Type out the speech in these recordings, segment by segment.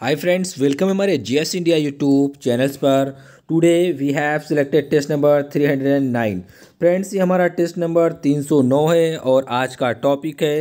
हाय friends welcome हमारे GS India YouTube channels पर today we have selected test number three hundred and nine friends ये हमारा test number तीन सौ नौ है और आज का टॉपिक है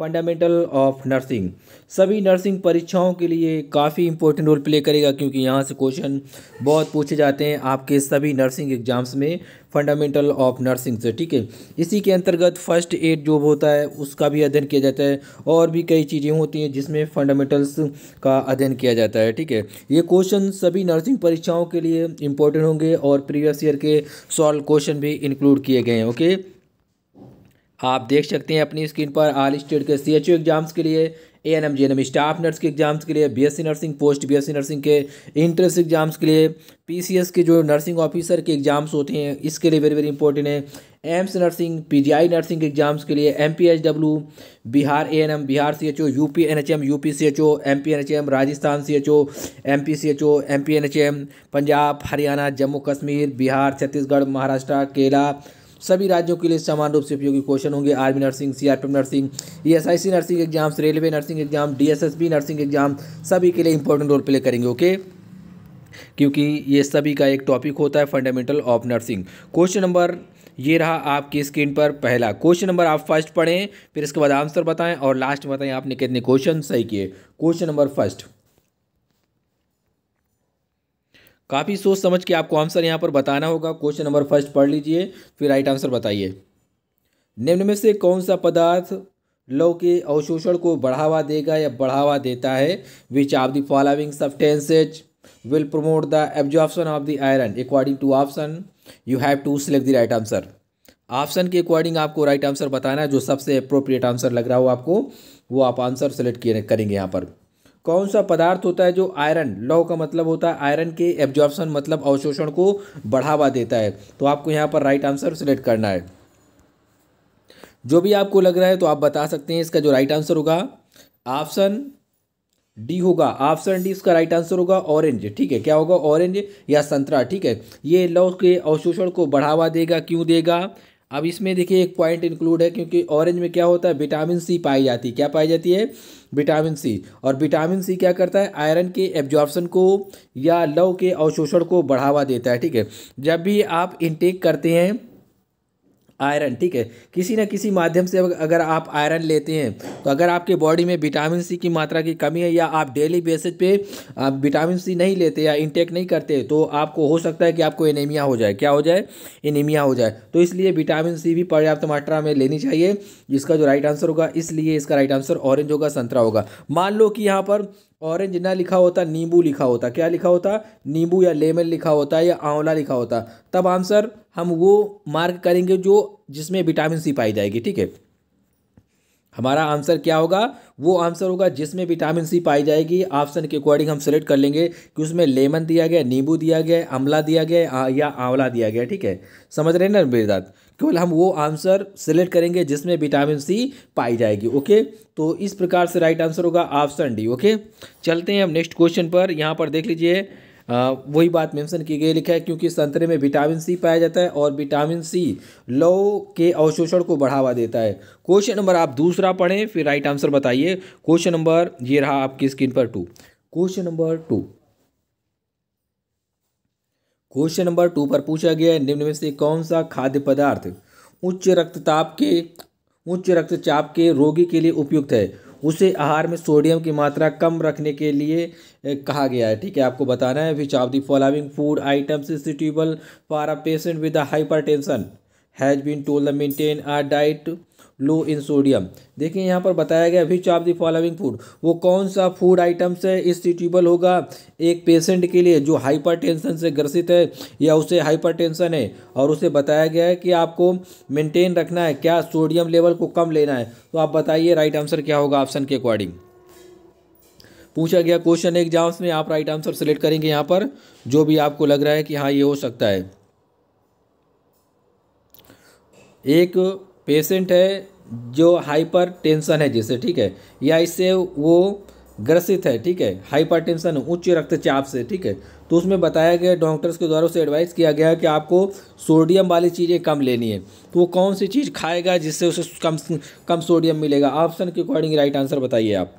फंडामेंटल ऑफ नर्सिंग सभी नर्सिंग परीक्षाओं के लिए काफ़ी इंपॉर्टेंट रोल प्ले करेगा क्योंकि यहाँ से क्वेश्चन बहुत पूछे जाते हैं आपके सभी नर्सिंग एग्जाम्स में फंडामेंटल ऑफ नर्सिंग से ठीक है इसी के अंतर्गत फर्स्ट एड जो होता है उसका भी अध्ययन किया जाता है और भी कई चीज़ें होती हैं जिसमें फंडामेंटल्स का अध्ययन किया जाता है ठीक है ये क्वेश्चन सभी नर्सिंग परीक्षाओं के लिए इंपॉर्टेंट होंगे और प्रीवियस ईयर के सॉल्व क्वेश्चन भी इंक्लूड किए गए हैं ओके आप देख सकते हैं अपनी स्क्रीन पर आल स्टेट के सी एग्ज़ाम्स के लिए A N M G N M staff nurse के एग्ज़ाम्स के लिए BSc nursing post BSc nursing के इंट्रेंस एग्ज़ाम्स के लिए पीसीएस के जो नर्सिंग ऑफिसर के एग्ज़ाम्स होते हैं इसके लिए वेरी वेरी इंपॉर्टेंट है एम्स नर्सिंग पीजीआई नर्सिंग के एग्ज़ाम्स के लिए MPHW Bihar ANM Bihar CHO UP NHM UP CHO MPNHM Rajasthan CHO N H MPNHM Punjab Haryana Jammu Kashmir Bihar Chhattisgarh Maharashtra Kerala सभी राज्यों के लिए समान रूप से उपयोगी क्वेश्चन होंगे army nursing CRPF nursing ESIC e nursing exams railway nursing exam DSSB nursing exam सभी के लिए इंपॉर्टेंट रोल प्ले करेंगे ओके क्योंकि ये सभी का एक टॉपिक होता है fundamental of nursing question number ये रहा आपकी स्क्रीन पर पहला क्वेश्चन नंबर आप फर्स्ट पढ़ें फिर इसके बाद आंसर बताएं और लास्ट बताएं आपने कितने क्वेश्चन सही किए क्वेश्चन नंबर फर्स्ट काफ़ी सोच समझ के आपको आंसर यहाँ पर बताना होगा क्वेश्चन नंबर फर्स्ट पढ़ लीजिए फिर राइट आंसर बताइए निम्न में से कौन सा पदार्थ लव के अवशोषण को बढ़ावा देगा या बढ़ावा देता है which of the following substances will promote the absorption of the iron according to option you have to select the right answer option के अकॉर्डिंग आपको राइट right आंसर बताना है जो सबसे अप्रोप्रिएट आंसर लग रहा हो आपको वो आप आंसर सेलेक्ट किए करेंगे यहाँ पर कौन सा पदार्थ होता है जो आयरन लौ का मतलब होता है आयरन के एब्जॉर्प्शन मतलब अवशोषण को बढ़ावा देता है तो आपको यहाँ पर राइट आंसर सिलेक्ट करना है जो भी आपको लग रहा है तो आप बता सकते हैं इसका जो राइट आंसर होगा ऑप्शन डी होगा ऑप्शन डी इसका राइट आंसर होगा ऑरेंज ठीक है क्या होगा ऑरेंज या संतरा ठीक है ये लौ के अवशोषण को बढ़ावा देगा क्यों देगा अब इसमें देखिए एक पॉइंट इंक्लूड है क्योंकि ऑरेंज में क्या होता है विटामिन सी पाई जाती है क्या पाई जाती है विटामिन सी और विटामिन सी क्या करता है आयरन के एब्जॉर्बन को या लव के अवशोषण को बढ़ावा देता है ठीक है जब भी आप इनटेक करते हैं आयरन ठीक है किसी ना किसी माध्यम से अगर आप आयरन लेते हैं तो अगर आपके बॉडी में विटामिन सी की मात्रा की कमी है या आप डेली बेसिस पे आप विटामिन सी नहीं लेते या इंटेक नहीं करते तो आपको हो सकता है कि आपको एनीमिया हो जाए क्या हो जाए एनीमिया हो जाए तो इसलिए विटामिन सी भी पर्याप्त मात्रा में लेनी चाहिए जिसका जो राइट आंसर होगा इसलिए इसका राइट आंसर ऑरेंज होगा संतरा होगा मान लो कि यहाँ पर ऑरेंज ना लिखा होता नींबू लिखा होता क्या लिखा होता नींबू या लेमन लिखा होता या आंवला लिखा होता तब आंसर हम वो मार्क करेंगे जो जिसमें विटामिन सी पाई जाएगी ठीक है हमारा आंसर क्या होगा वो आंसर होगा जिसमें विटामिन सी पाई जाएगी ऑप्शन के अकॉर्डिंग हम सेलेक्ट कर लेंगे कि उसमें लेमन दिया गया नींबू दिया गया आंवला दिया गया या आंवला दिया गया ठीक है समझ रहे हैं ना मेरी बात केवल हम वो आंसर सेलेक्ट करेंगे जिसमें विटामिन सी पाई जाएगी ओके तो इस प्रकार से राइट आंसर होगा ऑप्शन डी ओके चलते हैं हम नेक्स्ट क्वेश्चन पर यहाँ पर देख लीजिए वही बात मेंशन की गई लिखा है क्योंकि संतरे में विटामिन सी पाया जाता है और विटामिन सी लौ के अवशोषण को बढ़ावा देता है क्वेश्चन नंबर आप दूसरा पढ़ें फिर राइट आंसर बताइए क्वेश्चन नंबर ये रहा आपकी स्क्रीन पर two question number two question number two पर पूछा गया है निम्न में से कौन सा खाद्य पदार्थ उच्च रक्तताप के उच्च रक्तचाप के रोगी के लिए उपयुक्त है उसे आहार में सोडियम की मात्रा कम रखने के लिए कहा गया है ठीक है आपको बताना है which of the following food items is suitable for a patient with hypertension has been told the maintain a diet low in sodium देखिए यहाँ पर बताया गया which of the following food वो कौन सा फूड आइटम्स है इस होगा एक पेशेंट के लिए जो हाइपरटेंशन से ग्रसित है या उसे हाइपरटेंशन है और उसे बताया गया है कि आपको मेंटेन रखना है क्या सोडियम लेवल को कम लेना है तो आप बताइए राइट आंसर क्या होगा ऑप्शन के अकॉर्डिंग पूछा गया क्वेश्चन एग्जाम्स में आप राइट आंसर सेलेक्ट करेंगे यहाँ पर जो भी आपको लग रहा है कि हाँ ये हो सकता है एक पेशेंट है जो हाइपर टेंशन है जैसे ठीक है या इससे वो ग्रसित है ठीक है हाइपर टेंशन उच्च रक्तचाप से ठीक है तो उसमें बताया गया डॉक्टर्स के द्वारा उसे एडवाइस किया गया कि आपको सोडियम वाली चीज़ें कम लेनी है तो वो कौन सी चीज़ खाएगा जिससे उसे कम कम सोडियम मिलेगा ऑप्शन के अकॉर्डिंग राइट आंसर बताइए आप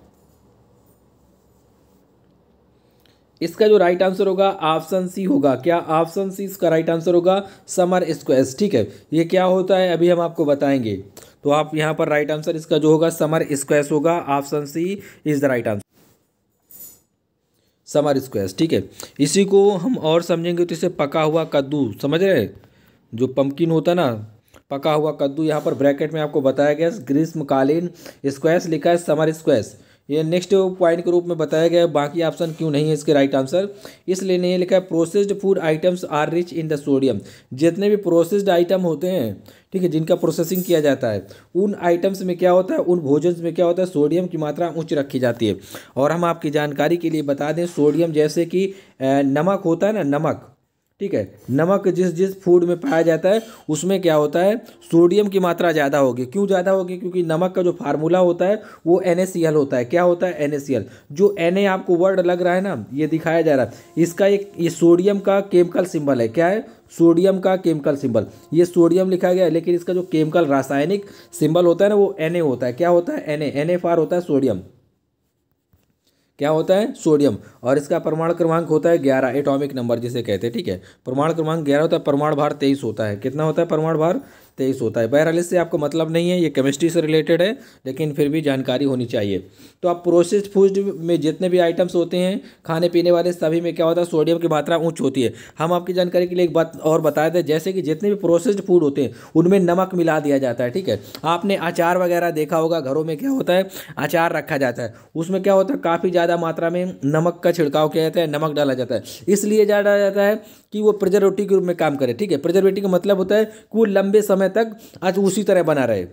इसका जो राइट आंसर होगा ऑप्शन सी होगा क्या ऑप्शन सी इसका राइट आंसर होगा समर स्क्वेस ठीक है ये क्या होता है अभी हम आपको बताएंगे तो आप यहाँ पर राइट आंसर इसका जो होगा समर स्क्वेस होगा option C is the right answer summer squash ठीक है इसी को हम और समझेंगे तो इसे पका हुआ कद्दू समझ रहे जो पम्पकिन होता ना पका हुआ कद्दू यहाँ पर ब्रैकेट में आपको बताया गया ग्रीष्मकालीन स्क्वेस लिखा है समर स्क्वेस ये नेक्स्ट पॉइंट के रूप में बताया गया है बाकी ऑप्शन क्यों नहीं है इसके राइट आंसर इसलिए नहीं लिखा है processed food items are rich in the sodium जितने भी प्रोसेस्ड आइटम होते हैं ठीक है जिनका प्रोसेसिंग किया जाता है उन आइटम्स में क्या होता है उन भोजन में क्या होता है सोडियम की मात्रा उच्च रखी जाती है और हम आपकी जानकारी के लिए बता दें सोडियम जैसे कि नमक होता है ना नमक ठीक है नमक जिस जिस फूड में पाया जाता है उसमें क्या होता है सोडियम की मात्रा ज़्यादा होगी क्यों ज़्यादा होगी क्योंकि नमक का जो फार्मूला होता है वो एन होता है क्या होता है एन जो एन आपको वर्ड लग रहा है ना ये दिखाया जा रहा है इसका एक ये सोडियम का केमिकल सिंबल है क्या है सोडियम का केमिकल सिंबल ये सोडियम लिखा गया है लेकिन इसका जो केमिकल रासायनिक सिंबल होता है ना वो एन होता है क्या होता है एन ए होता है सोडियम क्या होता है सोडियम और इसका परमाणु क्रमांक होता है ग्यारह एटॉमिक नंबर जिसे कहते हैं ठीक है परमाणु क्रमांक ग्यारह होता है परमाणु भार तेईस होता है कितना होता है परमाणु भार तेईस होता है बहरहाल इससे आपको मतलब नहीं है ये केमिस्ट्री से रिलेटेड है लेकिन फिर भी जानकारी होनी चाहिए तो आप प्रोसेस्ड फूड में जितने भी आइटम्स होते हैं खाने पीने वाले सभी में क्या होता है सोडियम की मात्रा ऊँच होती है हम आपकी जानकारी के लिए एक बात और बताए थे जैसे कि जितने भी प्रोसेस्ड फूड होते हैं उनमें नमक मिला दिया जाता है ठीक है आपने अचार वगैरह देखा होगा घरों में क्या होता है अचार रखा जाता है उसमें क्या होता है काफ़ी ज़्यादा मात्रा में नमक का छिड़काव किया जाता है नमक डाला जाता है इसलिए डाला जाता है कि वो प्रिजर्वेटिव के रूप में काम करे ठीक है प्रिजर्वेटिव का मतलब होता है कि वो लंबे समय तक आज उसी तरह बना रहे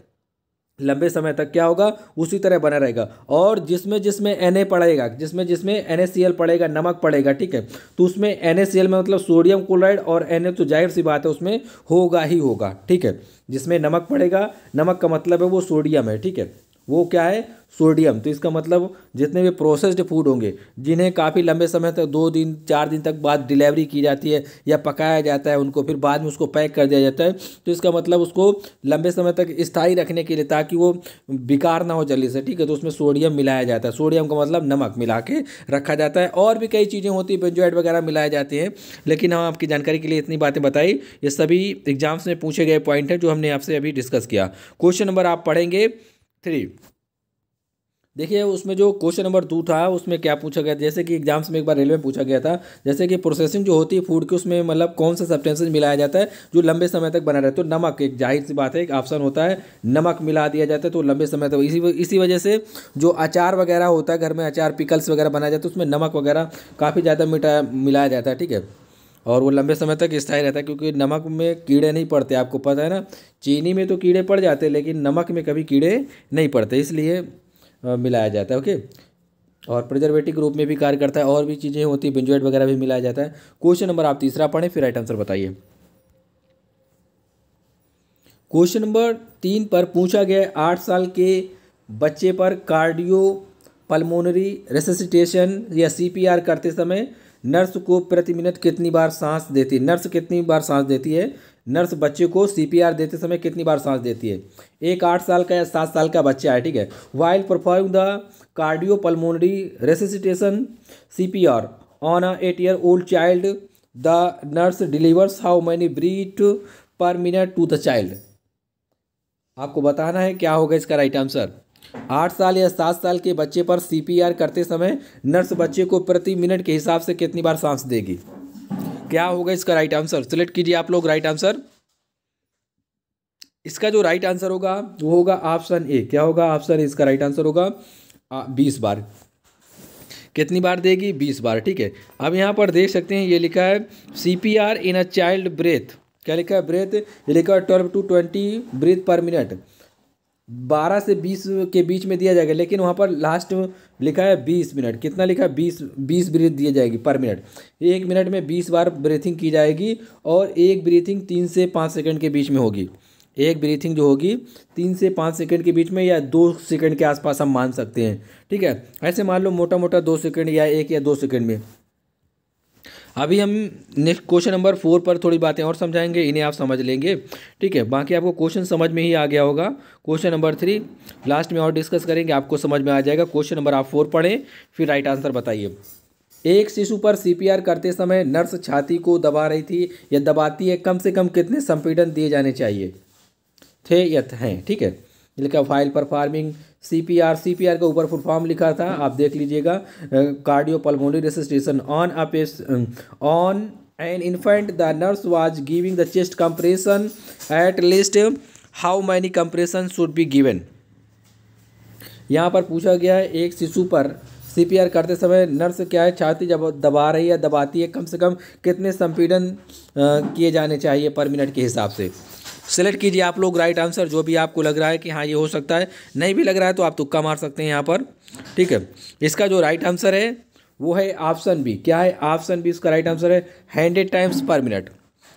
लंबे समय तक क्या होगा उसी तरह बना रहेगा और जिसमें जिसमें एन ए पड़ेगा जिसमें जिसमें एन ए सी एल पड़ेगा नमक पड़ेगा ठीक है तो उसमें एन ए सी एल में मतलब सोडियम क्लोराइड और एन ए तो जाहिर सी बात है उसमें होगा ही होगा ठीक है जिसमें नमक पड़ेगा नमक का मतलब है वो सोडियम है ठीक है वो क्या है सोडियम तो इसका मतलब जितने भी प्रोसेस्ड फूड होंगे जिन्हें काफ़ी लंबे समय तक दो दिन चार दिन तक बाद डिलीवरी की जाती है या पकाया जाता है उनको फिर बाद में उसको पैक कर दिया जाता है तो इसका मतलब उसको लंबे समय तक स्थायी रखने के लिए ताकि वो बेकार ना हो जल्दी से ठीक है तो उसमें सोडियम मिलाया जाता है सोडियम का मतलब नमक मिला के रखा जाता है और भी कई चीज़ें होती हैं बेंजॉइड वगैरह मिलाए जाते हैं लेकिन हम आपकी जानकारी के लिए इतनी बातें बताई ये सभी एग्जाम्स में पूछे गए पॉइंट हैं जो हमने आपसे अभी डिस्कस किया क्वेश्चन नंबर आप पढ़ेंगे थ्री देखिए उसमें जो क्वेश्चन नंबर टू था उसमें क्या पूछा गया जैसे कि एग्जाम्स में एक बार रेलवे में पूछा गया था जैसे कि प्रोसेसिंग जो होती है फूड की उसमें मतलब कौन सा सब्सटेंसेज मिलाया जाता है जो लंबे समय तक बना रहता है तो नमक एक जाहिर सी बात है एक ऑप्शन होता है नमक मिला दिया जाता है तो लंबे समय तक इसी इसी वजह से जो अचार वगैरह होता है घर में अचार पिकल्स वगैरह बनाया जाता है तो उसमें नमक वगैरह काफ़ी ज़्यादा मिटा मिलाया जाता है ठीक है और वो लंबे समय तक स्थायी रहता है क्योंकि नमक में कीड़े नहीं पड़ते आपको पता है ना चीनी में तो कीड़े पड़ जाते हैं लेकिन नमक में कभी कीड़े नहीं पड़ते इसलिए मिलाया जाता है ओके और प्रिजर्वेटिव रूप में भी कार्य करता है और भी चीज़ें होती हैं बिंजोइट वगैरह भी मिलाया जाता है क्वेश्चन नंबर आप तीसरा पढ़ें फिर राइट आंसर बताइए क्वेश्चन नंबर तीन पर पूछा गया आठ साल के बच्चे पर कार्डियो पल्मोनरी रेसिसिटेशन या सीपीआर करते समय नर्स को प्रति मिनट कितनी बार सांस देती है नर्स कितनी बार सांस देती है नर्स बच्चे को सीपीआर देते समय कितनी बार सांस देती है एक आठ साल का या सात साल का बच्चा है ठीक है while perform the cardio pulmonary resuscitation CPR on a eight year old child the nurse delivers how many breath per minute to the child आपको बताना है क्या होगा इसका राइट आंसर आठ साल या सात साल के बच्चे पर सीपीआर करते समय नर्स बच्चे को प्रति मिनट के हिसाब से कितनी बार सांस देगी क्या होगा इसका राइट आंसर सिलेक्ट कीजिए आप लोग राइट आंसर इसका जो राइट आंसर होगा वो होगा ऑप्शन ए क्या होगा ऑप्शन ए इसका राइट आंसर होगा बीस बार कितनी बार देगी बीस बार ठीक है अब यहाँ पर देख सकते हैं ये लिखा है C P R in a child breath क्या लिखा है ब्रेथ ये लिखा है twelve to twenty breath per minute बारह से बीस के बीच में दिया जाएगा लेकिन वहाँ पर लास्ट लिखा है बीस मिनट कितना लिखा है बीस बीस ब्रीथ दिए जाएगी पर मिनट एक मिनट में बीस बार ब्रीथिंग की जाएगी और एक ब्रीथिंग तीन से पाँच सेकंड के बीच में होगी एक ब्रीथिंग जो होगी तीन से पाँच सेकंड के बीच में या दो सेकंड के आसपास हम मान सकते हैं ठीक है ऐसे मान लो मोटा मोटा दो सेकंड या एक या दो सेकंड में अभी हम नेक्स्ट क्वेश्चन नंबर फोर पर थोड़ी बातें और समझाएंगे इन्हें आप समझ लेंगे ठीक है बाकी आपको क्वेश्चन समझ में ही आ गया होगा क्वेश्चन नंबर थ्री लास्ट में और डिस्कस करेंगे आपको समझ में आ जाएगा क्वेश्चन नंबर आप फोर पढ़ें फिर राइट आंसर बताइए एक शिशु पर सीपीआर करते समय नर्स छाती को दबा रही थी या दबाती है कम से कम कितने संपीड़न दिए जाने चाहिए थे या हैं ठीक है लिखा while performing C P R C P R के ऊपर फुल फॉर्म लिखा था आप देख लीजिएगा cardio pulmonary resuscitation on up on an infant the nurse was giving the chest compression at least how many compression should be given यहाँ पर पूछा गया है एक शिशु पर सीपीआर करते समय नर्स क्या है छाती जब दबा रही है दबाती है कम से कम कितने संपीडन किए जाने चाहिए पर मिनट के हिसाब से सेलेक्ट कीजिए आप लोग राइट आंसर जो भी आपको लग रहा है कि हाँ ये हो सकता है नहीं भी लग रहा है तो आप तुक्का मार सकते हैं यहाँ पर ठीक है इसका जो राइट आंसर है वो है ऑप्शन बी क्या है ऑप्शन बी इसका राइट आंसर है हैंड्रेड टाइम्स पर मिनट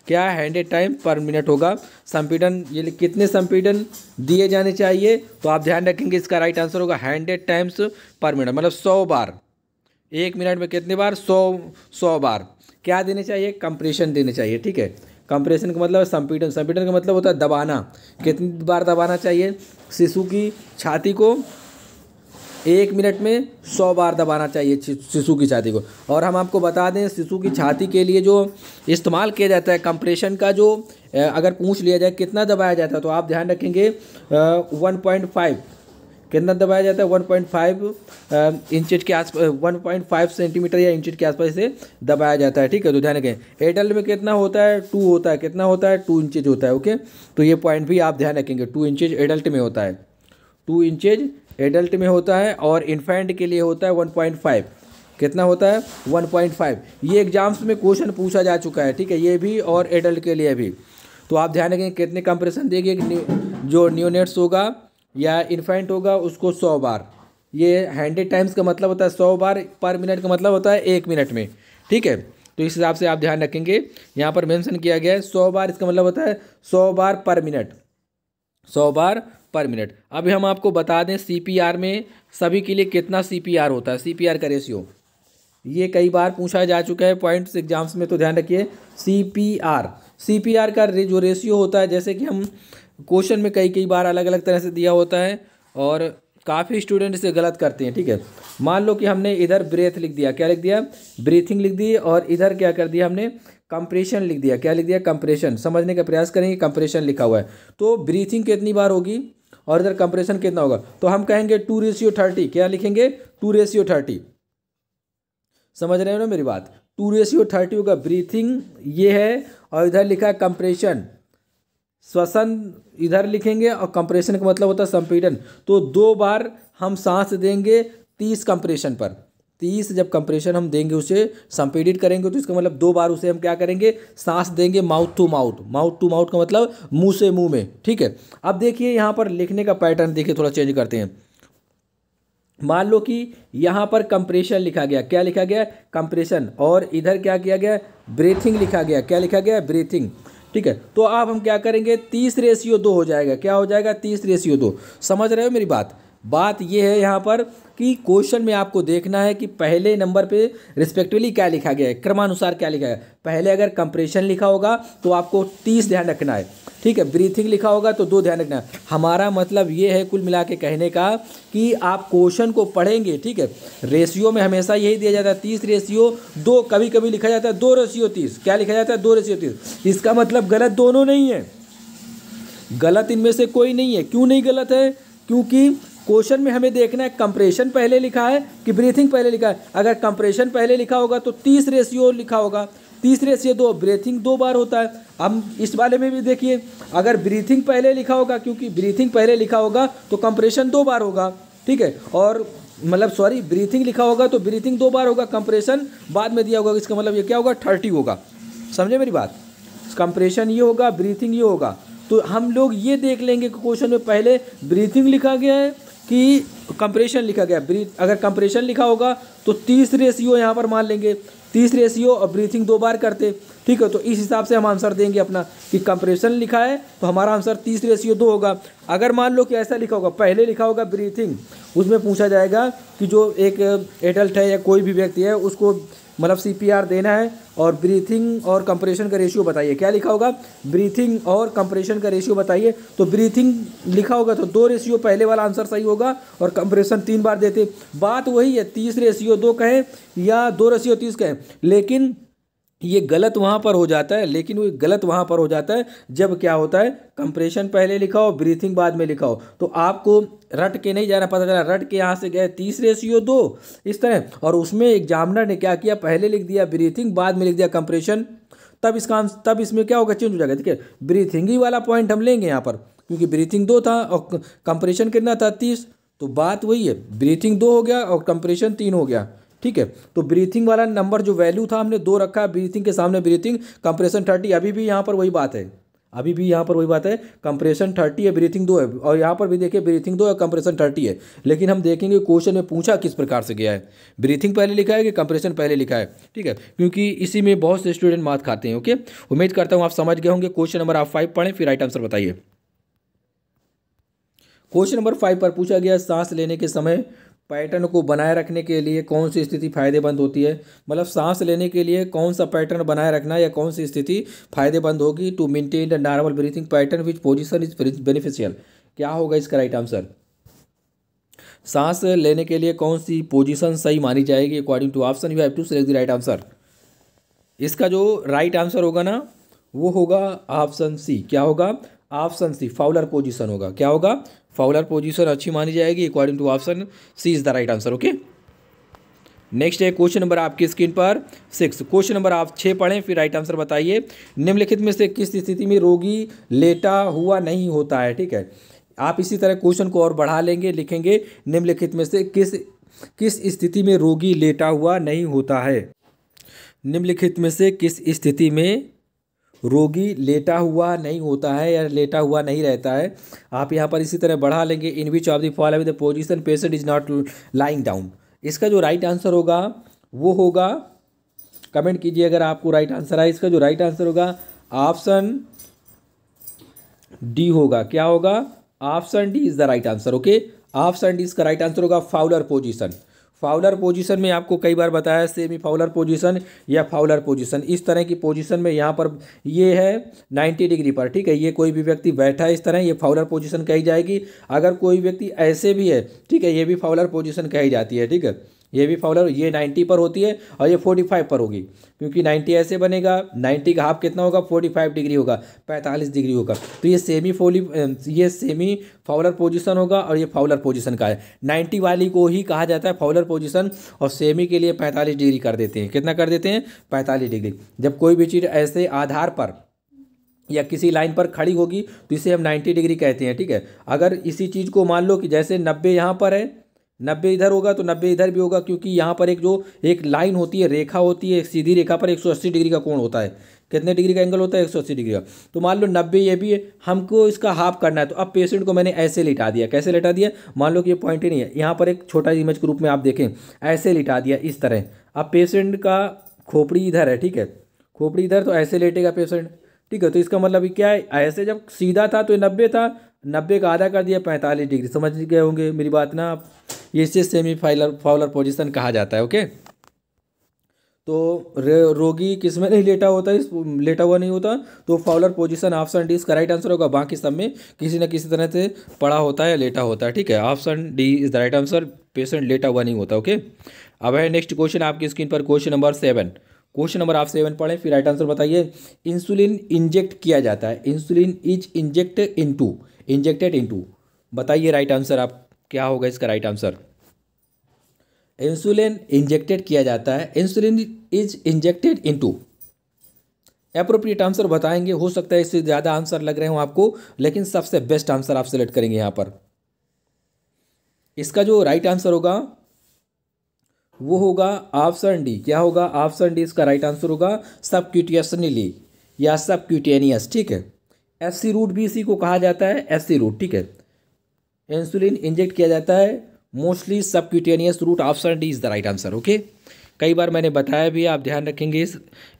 क्या है हंड्रेड टाइम पर मिनट होगा संपीडन ये कितने संपीडन दिए जाने चाहिए तो आप ध्यान रखेंगे इसका राइट आंसर होगा हैंड्रेड टाइम्स पर मिनट मतलब सौ बार एक मिनट में कितने बार सौ सौ बार क्या देने चाहिए कंप्रेशन देने चाहिए ठीक है कंप्रेशन का मतलब संपीडन संपीडन का मतलब होता है दबाना कितनी बार दबाना चाहिए शिशु की छाती को एक मिनट में सौ बार दबाना चाहिए शिशु की छाती को और हम आपको बता दें शिशु की छाती के लिए जो इस्तेमाल किया जाता है कंप्रेशन का जो अगर पूछ लिया जाए कितना दबाया जाता है तो आप ध्यान रखेंगे वन पॉइंट फाइव कितना दबाया जाता है वन पॉइंट फाइव इंच के आस वन पॉइंट फाइव सेंटीमीटर या इंच के आसपास इसे दबाया जाता है ठीक है तो ध्यान रखें एडल्ट में कितना होता है टू होता है कितना होता है टू इंचज होता है ओके तो ये पॉइंट भी आप ध्यान रखेंगे टू इंचज एडल्ट में होता है टू इंचज एडल्ट में होता है और इन्फेंट के लिए होता है वन पॉइंट फाइव कितना होता है 1.5 ये एग्जाम्स में क्वेश्चन पूछा जा चुका है ठीक है ये भी और एडल्ट के लिए भी तो आप ध्यान रखें कितने कंप्रेशन देगी जो न्यूनेट्स होगा या इन्फेंट होगा उसको सौ बार ये हंड्रेड टाइम्स का मतलब होता है सौ बार पर मिनट का मतलब होता है एक मिनट में ठीक है तो इस हिसाब से आप ध्यान रखेंगे यहाँ पर मेंशन किया गया है सौ बार इसका मतलब होता है सौ बार पर मिनट सौ बार पर मिनट अभी हम आपको बता दें सी में सभी के लिए कितना सी होता है सीपीआर का रेशियो ये कई बार पूछा जा चुका है पॉइंट्स एग्जाम्स में तो ध्यान रखिए पी आर का जो रेशियो होता है जैसे कि हम क्वेश्चन में कई कई बार अलग अलग तरह से दिया होता है और काफ़ी स्टूडेंट इसे गलत करते हैं ठीक है मान लो कि हमने इधर ब्रेथ लिख दिया क्या लिख दिया ब्रीथिंग लिख दी और इधर क्या कर दिया हमने कंप्रेशन लिख दिया क्या लिख दिया कंप्रेशन समझने का प्रयास करेंगे कंप्रेशन लिखा हुआ है तो ब्रीथिंग कितनी बार होगी और इधर कंप्रेशन कितना होगा तो हम कहेंगे टू रेशियो थर्टी क्या लिखेंगे टू रेशियो थर्टी समझ रहे हो ना मेरी बात टू रेशियो थर्टी होगा ब्रीथिंग ये है और इधर लिखा है कंप्रेशन श्वसन इधर लिखेंगे और कंप्रेशन का मतलब होता है संपीडन तो दो बार हम सांस देंगे तीस कंप्रेशन पर तीस जब कंप्रेशन हम देंगे उसे संपीडित करेंगे तो इसका मतलब दो बार उसे हम क्या करेंगे सांस देंगे mouth to mouth mouth to mouth का मतलब मुंह से मुंह में ठीक है अब देखिए यहाँ पर लिखने का पैटर्न देखिए थोड़ा चेंज करते हैं मान लो कि यहाँ पर कंप्रेशन लिखा गया क्या लिखा गया कंप्रेशन और इधर क्या किया गया ब्रीथिंग लिखा गया क्या लिखा गया ब्रीथिंग ठीक है तो आप हम क्या करेंगे तीस रेशियो दो हो जाएगा क्या हो जाएगा तीस रेशियो दो समझ रहे हो मेरी बात बात यह है यहाँ पर कि क्वेश्चन में आपको देखना है कि पहले नंबर पे रिस्पेक्टिवली क्या लिखा गया है क्रमानुसार क्या लिखा गया पहले अगर कंप्रेशन लिखा होगा तो आपको तीस ध्यान रखना है ठीक है ब्रीथिंग लिखा होगा तो दो ध्यान रखना है हमारा मतलब ये है कुल मिला के कहने का कि आप क्वेश्चन को पढ़ेंगे ठीक है रेशियो में हमेशा यही दिया जाता है तीस रेशियो दो कभी कभी लिखा जाता है दो रेशियो तीस क्या लिखा जाता है दो रेशियो तीस इसका मतलब गलत दोनों नहीं है गलत इनमें से कोई नहीं है क्यों नहीं गलत है क्योंकि क्वेश्चन में हमें देखना है कंप्रेशन पहले लिखा है कि ब्रीथिंग पहले लिखा है अगर कंप्रेशन पहले लिखा होगा तो तीस रेशियो लिखा होगा तीस रेशियो दो ब्रीथिंग दो बार होता है हम इस बारे में भी देखिए अगर ब्रीथिंग पहले लिखा होगा क्योंकि ब्रीथिंग पहले लिखा होगा तो कंप्रेशन दो बार होगा ठीक है और मतलब सॉरी ब्रीथिंग लिखा होगा तो ब्रीथिंग दो बार होगा कंप्रेशन बाद में दिया होगा इसका मतलब ये क्या होगा थर्टी होगा समझे मेरी बात कंप्रेशन ये होगा ब्रीथिंग ये होगा तो हम लोग ये देख लेंगे कि क्वेश्चन में पहले ब्रीथिंग लिखा गया है कि कंप्रेशन लिखा गया ब्रीथ अगर कंप्रेशन लिखा होगा तो तीस रेशियो e यहाँ पर मान लेंगे तीस रेशियो और ब्रीथिंग दो बार करते ठीक है तो इस हिसाब से हम आंसर देंगे अपना कि कंप्रेशन लिखा है तो हमारा आंसर तीस रेशियो दो होगा अगर मान लो कि ऐसा लिखा होगा पहले लिखा होगा ब्रीथिंग उसमें पूछा जाएगा कि जो एक एडल्ट है या कोई भी व्यक्ति है उसको मतलब सी देना है और ब्रीथिंग और कंप्रेशन का रेशियो बताइए क्या लिखा होगा ब्रीथिंग और कंप्रेशन का रेशियो बताइए तो ब्रीथिंग लिखा होगा तो दो रेशियो पहले वाला आंसर सही होगा और कंप्रेशन तीन बार देते बात वही है तीस रेशियो दो कहें या दो रेशियो तीस कहें लेकिन ये गलत वहाँ पर हो जाता है लेकिन वो गलत वहाँ पर हो जाता है जब क्या होता है कंप्रेशन पहले लिखा हो ब्रीथिंग बाद में लिखा हो तो आपको रट के नहीं जाना पता चला रट के यहाँ से गए तीस रेशियो दो इस तरह और उसमें एग्जामिनर ने क्या किया पहले लिख दिया ब्रीथिंग बाद में लिख दिया कंप्रेशन तब इसका तब इसमें क्या होगा चेंज हो जाएगा ठीक है ब्रीथिंग ही वाला पॉइंट हम लेंगे यहाँ पर क्योंकि ब्रीथिंग दो था और कंप्रेशन कितना था तीस तो बात वही है ब्रीथिंग दो हो गया और कंप्रेशन तीन हो गया ठीक है तो ब्रीथिंग वाला नंबर जो वैल्यू था हमने दो रखा है ब्रीथिंग के सामने ब्रीथिंग कंप्रेशन थर्टी अभी भी यहाँ पर वही बात है अभी भी यहाँ पर वही बात है कंप्रेशन थर्टी है ब्रीथिंग दो है और यहाँ पर भी देखिए ब्रीथिंग दो है कंप्रेशन थर्टी है लेकिन हम देखेंगे क्वेश्चन में पूछा किस प्रकार से गया है ब्रीथिंग पहले लिखा है कि कंप्रेशन पहले लिखा है ठीक है क्योंकि इसी में बहुत से स्टूडेंट मात खाते हैं ओके उम्मीद करता हूँ आप समझ गए होंगे क्वेश्चन नंबर आप फाइव पढ़ें फिर राइट आंसर बताइए क्वेश्चन नंबर फाइव पर पूछा गया सांस लेने के समय पैटर्न को बनाए रखने के लिए कौन सी स्थिति फायदेमंद होती है मतलब सांस लेने के लिए कौन सा पैटर्न बनाए रखना या कौन सी स्थिति फायदेमंद होगी to maintain the normal breathing pattern which position is beneficial क्या होगा इसका राइट आंसर सांस लेने के लिए कौन सी पोजीशन सही मानी जाएगी according to option you have to select the right answer इसका जो राइट आंसर होगा ना वो होगा ऑप्शन सी क्या होगा ऑप्शन सी फाउलर पोजीशन होगा क्या होगा फाउलर पोजीशन अच्छी मानी जाएगी according to option C is the right answer okay next है क्वेश्चन नंबर आपकी स्क्रीन पर सिक्स क्वेश्चन नंबर आप छः पढ़ें फिर राइट आंसर बताइए निम्नलिखित में से किस स्थिति में रोगी लेटा हुआ नहीं होता है ठीक है आप इसी तरह क्वेश्चन को और बढ़ा लेंगे लिखेंगे निम्नलिखित में से किस किस स्थिति में रोगी लेटा हुआ नहीं होता है निम्नलिखित में से किस स्थिति में रोगी लेटा हुआ नहीं होता है या लेटा हुआ नहीं रहता है आप यहाँ पर इसी तरह बढ़ा लेंगे in which of the following the position patient is not lying down इसका जो राइट आंसर होगा वो होगा कमेंट कीजिए अगर आपको राइट आंसर आए इसका जो राइट आंसर होगा ऑप्शन डी होगा क्या होगा option D is the right answer okay option D इसका राइट आंसर होगा फाउलर पोजिशन फाउलर पोजीशन में आपको कई बार बताया सेमी फाउलर पोजीशन या फाउलर पोजीशन इस तरह की पोजीशन में यहाँ पर ये है 90 डिग्री पर ठीक है ये कोई भी व्यक्ति बैठा है इस तरह ये फाउलर पोजीशन कही जाएगी अगर कोई व्यक्ति ऐसे भी है ठीक है ये भी फाउलर पोजीशन कही जाती है ठीक है ये भी फाउलर ये नाइन्टी पर होती है और ये फोर्टी फाइव पर होगी क्योंकि नाइन्टी ऐसे बनेगा नाइन्टी का हाफ कितना होगा फोर्टी फाइव डिग्री होगा पैंतालीस डिग्री होगा तो ये सेमी फोली ये सेमी फाउलर पोजिशन होगा और ये फाउलर पोजिशन का है नाइन्टी वाली को ही कहा जाता है फाउलर पोजिशन और सेमी के लिए पैंतालीस डिग्री कर देते हैं कितना कर देते हैं पैंतालीस डिग्री जब कोई भी चीज़ ऐसे आधार पर या किसी लाइन पर खड़ी होगी तो इसे हम 90 डिग्री कहते हैं ठीक है अगर इसी चीज़ को मान लो कि जैसे 90 यहाँ पर है नब्बे इधर होगा तो नब्बे इधर भी होगा क्योंकि यहाँ पर एक जो एक लाइन होती है रेखा होती है सीधी रेखा पर अस्सी डिग्री का कोण होता है कितने डिग्री का एंगल होता है अस्सी डिग्री का तो मान लो नब्बे ये भी है हमको इसका हाफ करना है तो अब पेशेंट को मैंने ऐसे लिटा दिया कैसे लिटा दिया मान लो कि ये पॉइंट ही नहीं है यहाँ पर एक छोटा इमेज के रूप में आप देखें ऐसे लिटा दिया इस तरह अब पेशेंट का खोपड़ी इधर है ठीक है खोपड़ी इधर तो ऐसे लेटेगा पेशेंट ठीक है तो इसका मतलब क्या है ऐसे जब सीधा था तो नब्बे था नब्बे का आधा कर दिया पैंतालीस डिग्री समझ गए होंगे मेरी बात ना आप इसे सेमी फाइलर फाउलर पोजिशन कहा जाता है ओके तो रोगी किस में नहीं लेटा होता है लेटा हुआ नहीं होता तो फाउलर पोजिशन ऑप्शन डी इसका राइट आंसर होगा बाकी सब में किसी ना किसी तरह से पड़ा होता है लेटा होता है ठीक है option D is the right answer patient लेटा हुआ नहीं होता ओके अब है नेक्स्ट क्वेश्चन आपकी स्क्रीन पर question number seven question number आप सेवन पढ़ें फिर राइट आंसर बताइए इंसुलिन इंजेक्ट किया जाता है insulin is inject into injected into बताइए राइट आंसर आप क्या होगा इसका राइट आंसर इंसुलिन इंजेक्टेड किया जाता है insulin is injected into appropriate answer बताएंगे हो सकता है इससे ज़्यादा आंसर लग रहे हो आपको लेकिन सबसे बेस्ट आंसर आप सेलेक्ट करेंगे यहां पर इसका जो राइट आंसर होगा वो होगा ऑप्शन डी क्या होगा ऑप्शन डी इसका राइट आंसर होगा सब क्यूटियसनली या सब क्यूटेनियस ठीक है एस सी रूट भी इसी को कहा जाता है एस सी रूट ठीक है इंसुलिन इंजेक्ट किया जाता है mostly subcutaneous route option D is the right answer okay कई बार मैंने बताया भी आप ध्यान रखेंगे इस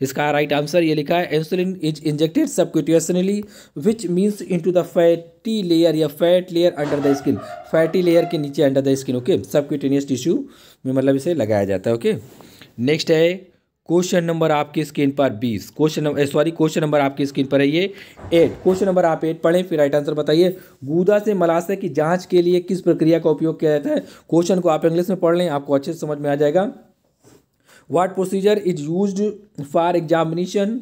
इसका राइट आंसर ये लिखा है insulin is injected subcutaneously which means into the fatty layer या fat layer under the skin fatty layer के नीचे under the skin okay subcutaneous tissue में मतलब इसे लगाया जाता है ओके नेक्स्ट है क्वेश्चन नंबर आपकी स्क्रीन पर बीस क्वेश्चन सॉरी क्वेश्चन नंबर आपकी स्क्रीन पर है ये एट क्वेश्चन नंबर आप एट पढ़ें फिर राइट आंसर बताइए गूदा से मलाशय की जांच के लिए किस प्रक्रिया का उपयोग किया जाता है क्वेश्चन को आप इंग्लिश में पढ़ लें आपको अच्छे से समझ में आ जाएगा what procedure is use for examination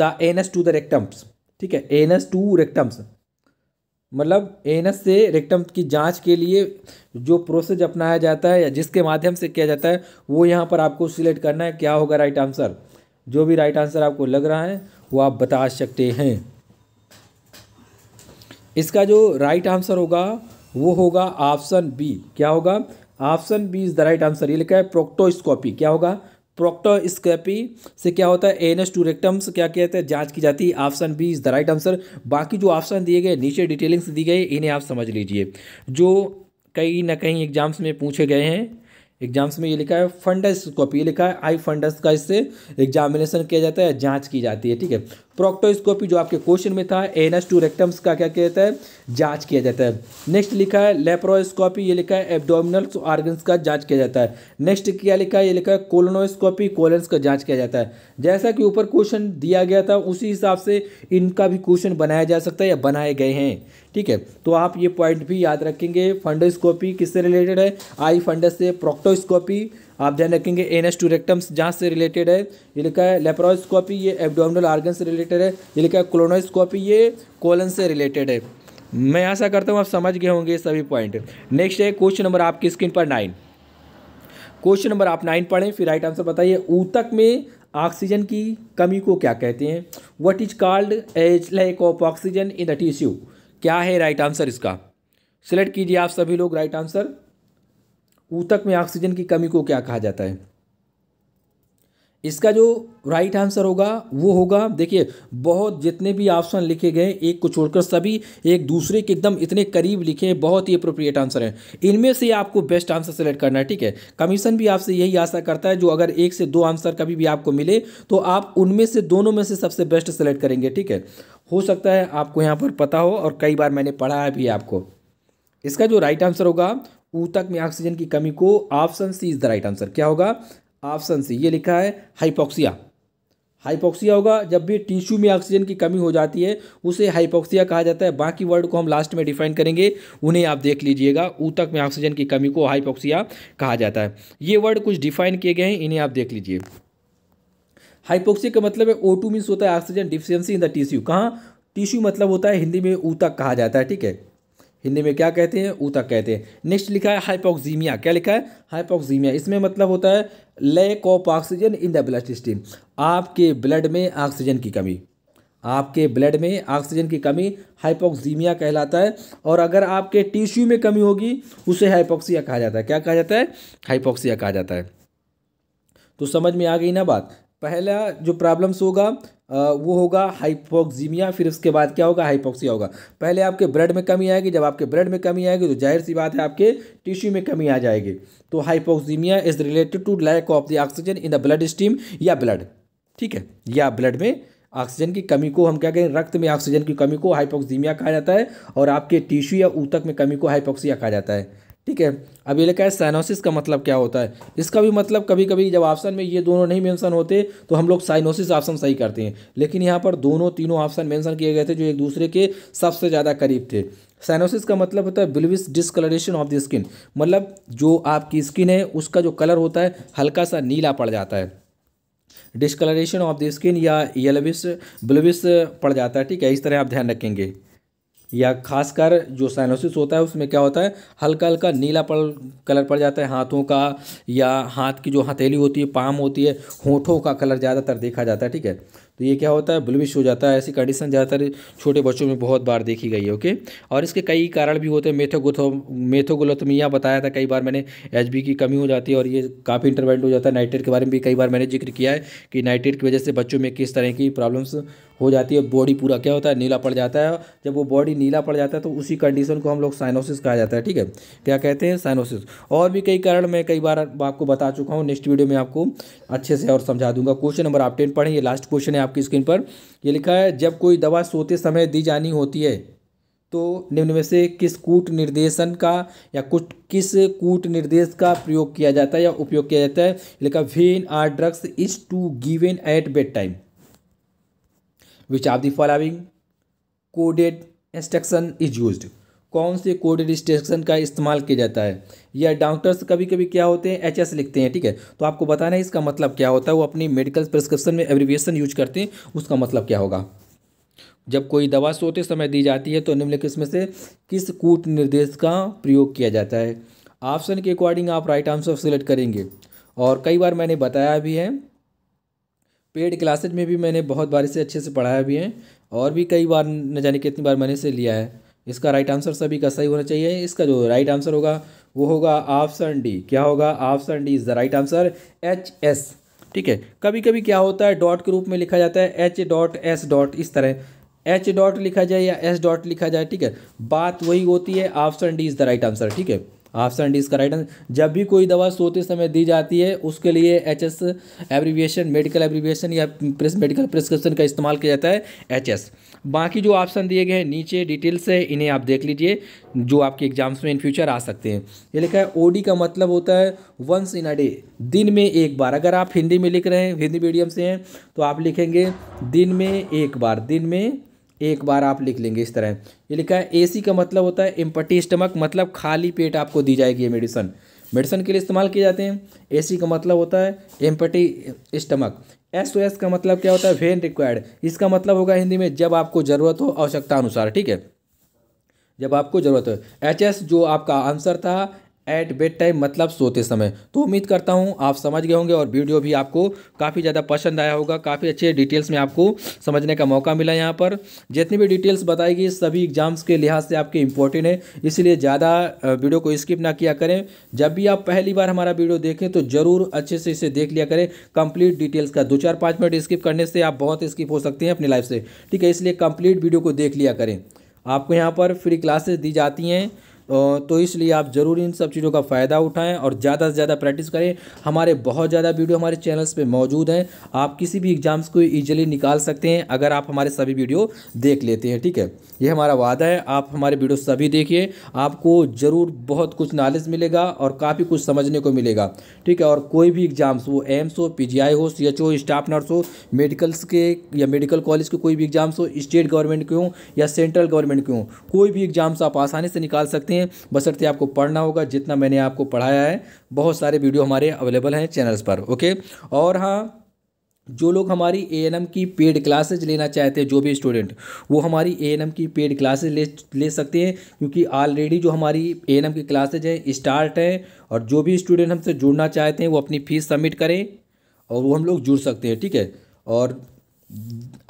the anus to the rectums ठीक है एनस टू रेक्टम्स मतलब एनस से रेक्टम की जांच के लिए जो प्रोसेस अपनाया जाता है या जिसके माध्यम से किया जाता है वो यहाँ पर आपको सिलेक्ट करना है क्या होगा राइट आंसर जो भी राइट आंसर आपको लग रहा है वो आप बता सकते हैं इसका जो राइट आंसर होगा वो होगा ऑप्शन बी क्या होगा option B is the right answer ये लिखा है प्रोक्टोस्कोपी क्या होगा प्रोक्टोस्कोपी से क्या होता है एन एस टू रेक्टम्स क्या कहते हैं जांच की जाती है option B is the right answer बाकी जो ऑप्शन दिए गए नीचे डिटेलिंग्स दी गई इन्हें आप समझ लीजिए जो कहीं ना कहीं एग्जाम्स में पूछे गए हैं एग्जाम्स में ये लिखा है फंडास्कोपी ये लिखा है आई फंडस का इससे एग्जामिनेशन किया जाता है जांच की जाती है ठीक है प्रोक्टोस्कोपी जो आपके क्वेश्चन में था एस टू रेक्टम्स का क्या किया जाता है जांच किया जाता है नेक्स्ट लिखा है लेप्रोस्कोपी ये लिखा है एबडोमिनल ऑर्गन्स का जांच किया जाता है नेक्स्ट क्या लिखा है ये लिखा है कोलोनोस्कोपी कोलन्स का जाँच किया जाता है जैसा कि ऊपर क्वेश्चन दिया गया था उसी हिसाब से इनका भी क्वेश्चन बनाया जा सकता है या बनाए गए हैं ठीक है तो आप ये पॉइंट भी याद रखेंगे फंडोस्कोपी किससे रिलेटेड है आई फंडस से प्रोक्टोस्कोपी आप ध्यान रखेंगे एन एस टूरेक्टम्स जहाँ से रिलेटेड है ये लिखा है लेप्रोस्कोपी ये एबडोमिनल आर्गन से रिलेटेड है ये लिखा है क्लोनोस्कोपी ये कोलन से रिलेटेड है मैं ऐसा करता हूँ आप समझ गए होंगे सभी पॉइंट नेक्स्ट है क्वेश्चन नंबर आपकी स्क्रीन पर नाइन क्वेश्चन नंबर आप नाइन पढ़ें फिर राइट आंसर बताइए ऊतक में ऑक्सीजन की कमी को क्या कहते हैं what is called as lack of oxygen in the tissue क्या है राइट right आंसर इसका सेलेक्ट कीजिए आप सभी लोग राइट right आंसर ऊतक में ऑक्सीजन की कमी को क्या कहा जाता है इसका जो राइट आंसर होगा वो होगा देखिए बहुत जितने भी ऑप्शन लिखे गए एक को छोड़कर सभी एक दूसरे के एकदम इतने करीब लिखे हैं बहुत ही अप्रोप्रिएट आंसर है इनमें से आपको बेस्ट आंसर सेलेक्ट करना है ठीक है कमीशन भी आपसे यही आशा करता है जो अगर एक से दो आंसर कभी भी आपको मिले तो आप उनमें से दोनों में से सबसे बेस्ट सेलेक्ट करेंगे ठीक है हो सकता है आपको यहाँ पर पता हो और कई बार मैंने पढ़ा है भी आपको इसका जो राइट आंसर होगा ऊतक में ऑक्सीजन की कमी को option C is the right answer क्या होगा ऑप्शन सी ये लिखा है हाइपोक्सिया हाइपोक्सिया होगा जब भी टिश्यू में ऑक्सीजन की कमी हो जाती है उसे हाइपोक्सिया कहा जाता है बाकी वर्ड को हम लास्ट में डिफाइन करेंगे उन्हें आप देख लीजिएगा ऊतक में ऑक्सीजन की कमी को हाइपोक्सिया कहा जाता है ये वर्ड कुछ डिफाइन किए गए हैं इन्हें आप देख लीजिए हाइपोक्सिया का मतलब है ओ टू मीन्स होता है oxygen deficiency in the tissue कहाँ टिश्यू मतलब होता है हिंदी में ऊतक कहा जाता है ठीक है हिंदी में क्या कहते हैं ऊतक कहते हैं नेक्स्ट लिखा है हाइपोक्जीमिया क्या लिखा है हाइपोक्जीमिया इसमें मतलब होता है lack of oxygen in the blood system आपके ब्लड में ऑक्सीजन की कमी आपके ब्लड में ऑक्सीजन की कमी हाइपोक्सीमिया कहलाता है और अगर आपके टिश्यू में कमी होगी उसे हाइपोक्सिया कहा जाता है क्या कहा जाता है हाइपोक्सिया कहा जाता है तो समझ में आ गई ना बात पहला जो प्रॉब्लम्स होगा वो होगा हाइपोक्सीमिया फिर उसके बाद क्या होगा हाइपोक्सिया होगा पहले आपके ब्लड में कमी आएगी जब आपके ब्लड में कमी आएगी तो जाहिर सी बात है आपके टिश्यू में कमी आ जाएगी तो hypoxemia is related to lack of the oxygen in the blood stream या ब्लड ठीक है या ब्लड में ऑक्सीजन की कमी को हम क्या कहें रक्त में ऑक्सीजन की कमी को हाइपोक्सीमिया कहा जाता है और आपके टिश्यू या ऊतक में कमी को हाइपोक्सिया कहा जाता है ठीक है अब ये लिखा है साइनोसिस का मतलब क्या होता है इसका भी मतलब कभी कभी जब ऑप्शन में ये दोनों नहीं मेंशन होते तो हम लोग साइनोसिस ऑप्शन सही करते हैं लेकिन यहाँ पर दोनों तीनों ऑप्शन मेंशन किए गए थे जो एक दूसरे के सबसे ज़्यादा करीब थे साइनोसिस का मतलब होता है bluish discoloration of the skin मतलब जो आपकी स्किन है उसका जो कलर होता है हल्का सा नीला पड़ जाता है डिस्कलरेशन ऑफ द स्किन या येलविस ब्लविस पड़ जाता है ठीक है इस तरह आप ध्यान रखेंगे या खासकर जो साइनोसिस होता है उसमें क्या होता है हल्का हल्का नीला पड़ कलर पड़ जाता है हाथों का या हाथ की जो हथेली होती है पाम होती है होठों का कलर ज़्यादातर देखा जाता है ठीक है तो ये क्या होता है ब्लूविश हो जाता है ऐसी कंडीशन ज़्यादातर छोटे बच्चों में बहुत बार देखी गई है ओके और इसके कई कारण भी होते हैं मेथोगोथो मेथोगोलोतमिया बताया था कई बार मैंने एच की कमी हो जाती है और ये काफ़ी इंटरवेंट हो जाता है नाइट्रेट के बारे में भी कई बार मैंने जिक्र किया है कि नाइट्रेट की वजह से बच्चों में किस तरह की प्रॉब्लम्स हो जाती है बॉडी पूरा क्या होता है नीला पड़ जाता है जब वो बॉडी नीला पड़ जाता है तो उसी कंडीशन को हम लोग साइनोसिस कहा जाता है ठीक है क्या कहते हैं साइनोसिस और भी कई कारण मैं कई बार आपको बता चुका हूँ नेक्स्ट वीडियो में आपको अच्छे से और समझा दूंगा क्वेश्चन नंबर आप टेन पढ़ें ये लास्ट क्वेश्चन है आपकी स्क्रीन पर ये लिखा है जब कोई दवा सोते समय दी जानी होती है तो निम्न में से किस कूट निर्देशन का या कुछ किस कूट निर्देश का प्रयोग किया जाता है या उपयोग किया जाता है लिखा when are drugs is to given at bed time which of the following coded instruction is use कौन से कोडेड इंस्ट्रक्शन का इस्तेमाल किया जाता है या डॉक्टर्स कभी कभी क्या होते हैं एच एस लिखते हैं ठीक है तो आपको बताना है इसका मतलब क्या होता है वो अपनी मेडिकल प्रिस्क्रिप्शन में एब्रीविएशन यूज करते हैं उसका मतलब क्या होगा जब कोई दवा सोते समय दी जाती है तो निम्नलिखित में से किस कूट निर्देश का प्रयोग किया जाता है ऑप्शन के अकॉर्डिंग आप राइट आंसर सेलेक्ट करेंगे और कई बार मैंने बताया भी है पेड क्लासेज में भी मैंने बहुत बार इसे अच्छे से पढ़ाया भी है और भी कई बार न जाने कितनी बार मैंने इसे लिया है इसका राइट आंसर सभी का सही होना चाहिए इसका जो राइट आंसर होगा वो होगा ऑप्शन डी क्या होगा option D is the right answer H S ठीक है कभी कभी क्या होता है डॉट के रूप में लिखा जाता है एच डॉट एस डॉट इस तरह एच डॉट लिखा जाए या एस डॉट लिखा जाए ठीक है बात वही होती है option D is the right answer ठीक है ऑप्शन डी इसका राइट आंसर जब भी कोई दवा सोते समय दी जाती है उसके लिए H S abbreviation medical abbreviation या प्रेस मेडिकल प्रिस्क्रिप्शन का इस्तेमाल किया जाता है एच एस बाकी जो ऑप्शन दिए गए हैं नीचे डिटेल्स है इन्हें आप देख लीजिए जो आपके एग्जाम्स में इन फ्यूचर आ सकते हैं ये लिखा है ओ का मतलब होता है वंस इन अ डे दिन में एक बार अगर आप हिंदी में लिख रहे हैं हिंदी मीडियम से हैं तो आप लिखेंगे दिन में एक बार दिन में एक बार आप लिख लेंगे इस तरह ये लिखा है एसी का मतलब होता है एम्पटी स्टमक मतलब खाली पेट आपको दी जाएगी ये मेडिसन मेडिसन के लिए इस्तेमाल किए जाते हैं एसी का मतलब होता है empty stomach S O S का मतलब क्या होता है वेन रिक्वायर्ड इसका मतलब होगा हिंदी में जब आपको ज़रूरत हो आवश्यकता अनुसार ठीक है जब आपको ज़रूरत हो एच एस जो आपका आंसर था एट बेड टाइम मतलब सोते समय तो उम्मीद करता हूँ आप समझ गए होंगे और वीडियो भी आपको काफ़ी ज़्यादा पसंद आया होगा काफ़ी अच्छे डिटेल्स में आपको समझने का मौका मिला यहाँ पर जितनी भी डिटेल्स बताई गई सभी एग्जाम्स के लिहाज से आपके इंपॉर्टेंट है इसलिए ज़्यादा वीडियो को स्किप ना किया करें जब भी आप पहली बार हमारा वीडियो देखें तो ज़रूर अच्छे से इसे देख लिया करें कम्प्लीट डिटेल्स का दो चार पाँच मिनट स्किप करने से आप बहुत स्किप हो सकते हैं अपनी लाइफ से ठीक है इसलिए कम्प्लीट वीडियो को देख लिया करें आपको यहाँ पर फ्री क्लासेस दी जाती हैं तो इसलिए आप ज़रूर इन सब चीज़ों का फ़ायदा उठाएं और ज़्यादा से ज़्यादा प्रैक्टिस करें हमारे बहुत ज़्यादा वीडियो हमारे चैनल्स पे मौजूद हैं आप किसी भी एग्ज़ाम्स को ईजिली निकाल सकते हैं अगर आप हमारे सभी वीडियो देख लेते हैं ठीक है ये हमारा वादा है आप हमारे वीडियो सभी देखिए आपको ज़रूर बहुत कुछ नॉलेज मिलेगा और काफ़ी कुछ समझने को मिलेगा ठीक है और कोई भी एग्ज़ाम्स वो एम्स हो पी हो सी हो स्टाफ नर्स हो मेडिकल्स के या मेडिकल कॉलेज के कोई भी एग्ज़ाम्स हो स्टेट गवर्नमेंट के हों या सेंट्रल गवर्नमेंट के हों कोई भी एग्ज़ाम्स आप आसानी से निकाल सकते हैं चाहिए बसरते आपको पढ़ना होगा जितना मैंने आपको पढ़ाया है बहुत सारे वीडियो हमारे अवेलेबल हैं चैनल्स पर ओके और हाँ जो लोग हमारी ए एन एम की पेड क्लासेज लेना चाहते हैं जो भी स्टूडेंट वो हमारी ए एन एम की पेड क्लासेज ले ले सकते हैं क्योंकि ऑलरेडी जो हमारी ए एन एम की क्लासेज हैं स्टार्ट हैं और जो भी स्टूडेंट हमसे जुड़ना चाहते हैं वो अपनी फ़ीस सबमिट करें और वो हम लोग जुड़ सकते हैं ठीक है और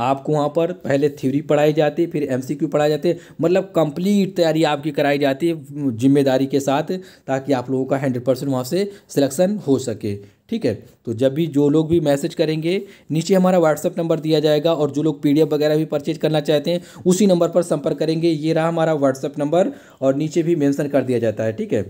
आपको वहाँ पर पहले थ्योरी पढ़ाई जाती है फिर क्यू पढ़ाए जाते मतलब कंप्लीट तैयारी आपकी कराई जाती है जिम्मेदारी के साथ ताकि आप लोगों का हंड्रेड परसेंट वहाँ से सिलेक्शन हो सके ठीक है तो जब भी जो लोग भी मैसेज करेंगे नीचे हमारा व्हाट्सअप नंबर दिया जाएगा और जो लोग पी वगैरह भी परचेज करना चाहते हैं उसी नंबर पर संपर्क करेंगे ये रहा हमारा व्हाट्सअप नंबर और नीचे भी मैंसन कर दिया जाता है ठीक है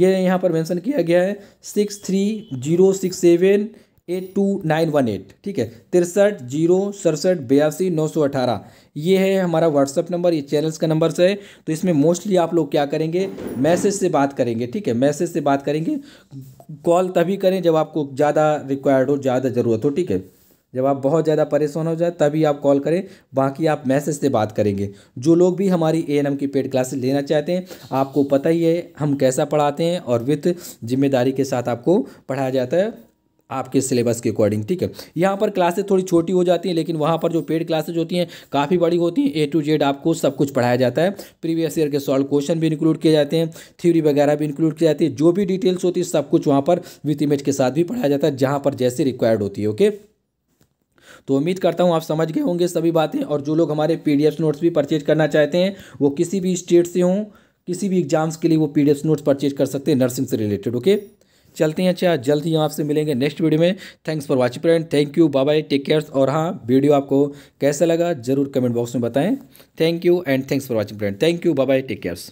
ये यहाँ पर मेंशन किया गया है six three zero six seven eight two nine one eight ठीक है तिरसठ जीरो सड़सठ बयासी नौ सौ अठारह ये है हमारा व्हाट्सअप नंबर ये चैनल्स का नंबर से है तो इसमें मोस्टली आप लोग क्या करेंगे मैसेज से बात करेंगे ठीक है मैसेज से बात करेंगे कॉल तभी करें जब आपको ज़्यादा रिक्वायर्ड हो ज़्यादा ज़रूरत हो ठीक है जब आप बहुत ज़्यादा परेशान हो जाए तभी आप कॉल करें बाकी आप मैसेज से बात करेंगे जो लोग भी हमारी ए की पेड क्लासेस लेना चाहते हैं आपको पता ही है हम कैसा पढ़ाते हैं और विथ जिम्मेदारी के साथ आपको पढ़ाया जाता है आपके सिलेबस के अकॉर्डिंग ठीक है यहाँ पर क्लासेस थोड़ी छोटी हो जाती हैं लेकिन वहाँ पर जो पेड क्लासेज होती हैं काफ़ी बड़ी होती हैं ए टू जेड आपको सब कुछ पढ़ाया जाता है प्रीवियस ईयर के सॉल्व क्वेश्चन भी इंक्लूड किए जाते हैं थ्योरी वगैरह भी इंक्लूड की जाती है जो भी डिटेल्स होती है सब कुछ वहाँ पर विथ इमेज के साथ भी पढ़ाया जाता है जहाँ पर जैसे रिक्वायर्ड होती है ओके तो उम्मीद करता हूँ आप समझ गए होंगे सभी बातें और जो लोग हमारे पी नोट्स भी परचेज करना चाहते हैं वो किसी भी स्टेट से हों किसी भी एग्जाम्स के लिए वो पी नोट्स परचेज कर सकते हैं नर्सिंग से रिलेटेड ओके चलते हैं अच्छा जल्द ही आपसे मिलेंगे नेक्स्ट वीडियो में thanks for watching friend thank you bye bye take cares और हाँ वीडियो आपको कैसा लगा जरूर कमेंट बॉक्स में बताएं thank you and thanks for watching friend thank you bye bye take cares